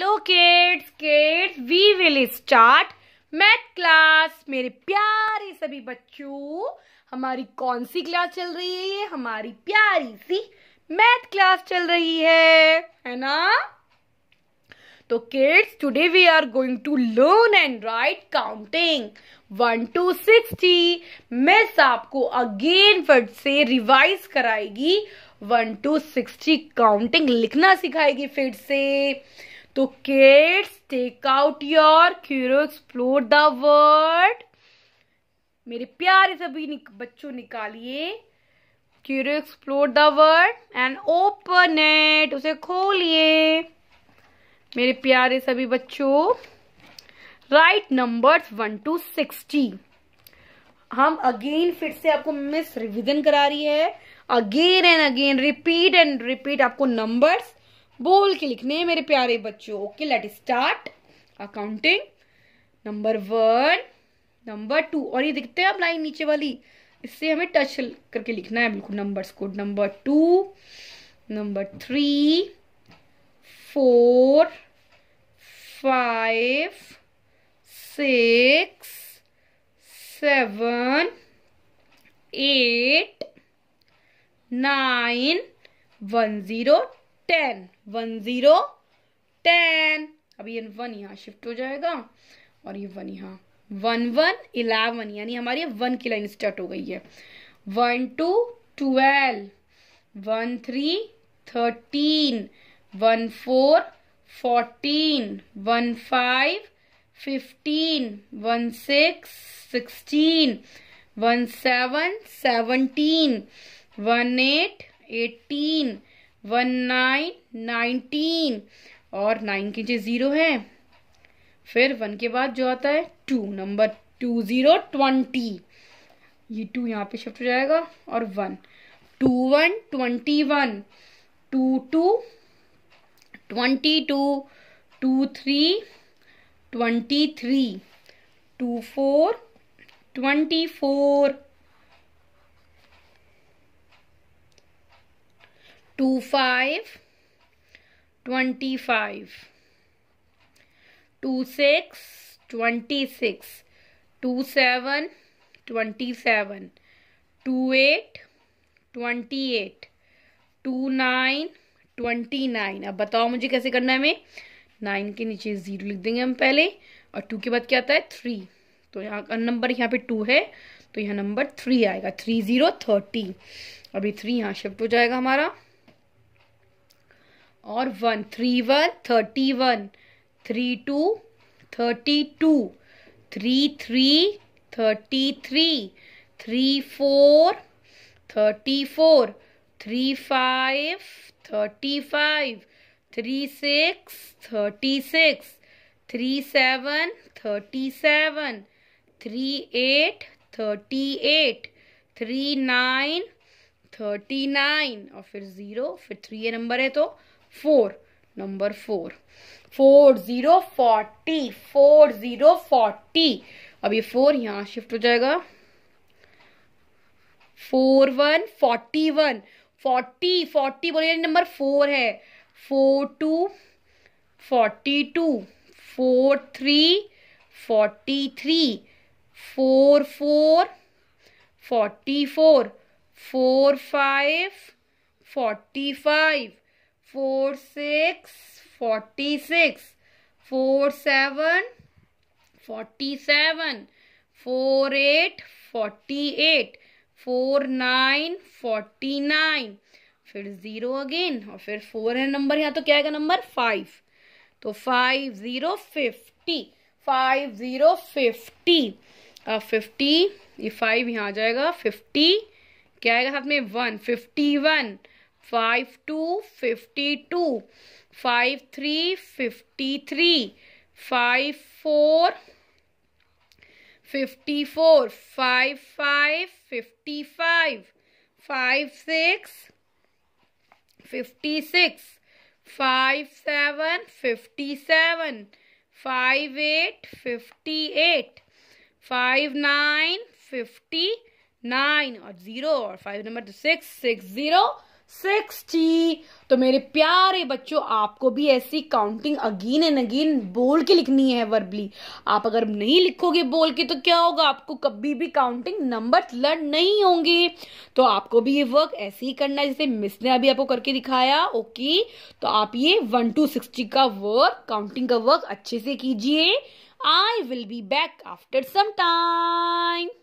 hello kids kids we will start math class मेरे प्यारे सभी बच्चों हमारी कौन सी क्लास चल रही है ये हमारी प्यारी सी मैथ क्लास चल रही है है ना तो kids today we are going to learn and write counting one to sixty miss आपको अगेन फट से रिवाइज कराएगी वन टू सिक्सटी काउंटिंग लिखना सिखाएगी फिर से तो kids take out your Curo explore the word मेरे प्यारे सभी निक, बच्चों निकालिए Curo explore the word and open it उसे खोलिए मेरे प्यारे सभी बच्चों write numbers one to sixty हम अगेन फिर से आपको मिस रिविजन करा रही है again and again repeat and repeat आपको नंबर्स बोल के लिखने हैं मेरे प्यारे बच्चों okay let start accounting number one number two और ये दिखते हैं अब लाइन नीचे वाली इससे हमें टच करके लिखना है बिल्कुल नंबर्स को number two number three four five six seven eight nine one zero ten one zero ten अभी ये वन यहाँ शिफ्ट हो जाएगा और ये वन यहाँ वन वन इलेवन यानी हमारी वन की लाइन स्टार्ट हो गई है one two twelve one three thirteen one four fourteen one five fifteen one six sixteen one seven seventeen one eight eighteen one nine nineteen और nine के नीचे zero है फिर वन के बाद जो आता है two number two zero twenty ये टू यहाँ पे शिफ्ट हो जाएगा और one two one twenty one two two twenty two two three twenty three two four twenty four two five twenty five two six twenty six two seven twenty seven two eight twenty eight two nine twenty nine अब बताओ मुझे कैसे करना है हमें nine के नीचे zero लिख देंगे हम पहले और टू के बाद क्या आता है थ्री तो यहाँ का नंबर यहाँ पे टू है तो यहाँ नंबर थ्री आएगा थ्री ज़ीरो थर्टी अभी थ्री यहाँ शिफ्ट हो जाएगा हमारा और one three one thirty one three two thirty two three three thirty three three four thirty four three five thirty five three six thirty six three seven thirty seven three eight thirty eight three nine thirty nine और फिर zero फिर three ये number है तो four number four four zero forty four zero forty अब ये four यहाँ shift हो जाएगा four one forty one forty forty बोलिए नंबर फोर है four two forty two four three forty three four four forty four four five forty five four six forty six four seven forty seven four eight forty eight four nine forty nine फिर zero again और फिर four है number यहाँ तो क्या आएगा number five तो five zero fifty five zero fifty अब फिफ्टी ये फाइव यहाँ आ जाएगा फिफ्टी क्या आएगा साथ में one fifty one five two fifty two five three fifty three five four fifty four five five fifty five five six fifty six five seven fifty seven five eight fifty eight five nine fifty nine or zero or five number six six zero sixty तो मेरे प्यारे बच्चों आपको भी ऐसी counting again and again बोल के लिखनी है वर्बली आप अगर नहीं लिखोगे बोल के तो क्या होगा आपको कभी भी काउंटिंग नंबर लर्न नहीं होंगे तो आपको भी ये वर्क ऐसे ही करना है जैसे मिस ने अभी आपको करके दिखाया ओके तो आप ये वन टू सिक्सटी का वर्क काउंटिंग का वर्क अच्छे से कीजिए I will be back after some time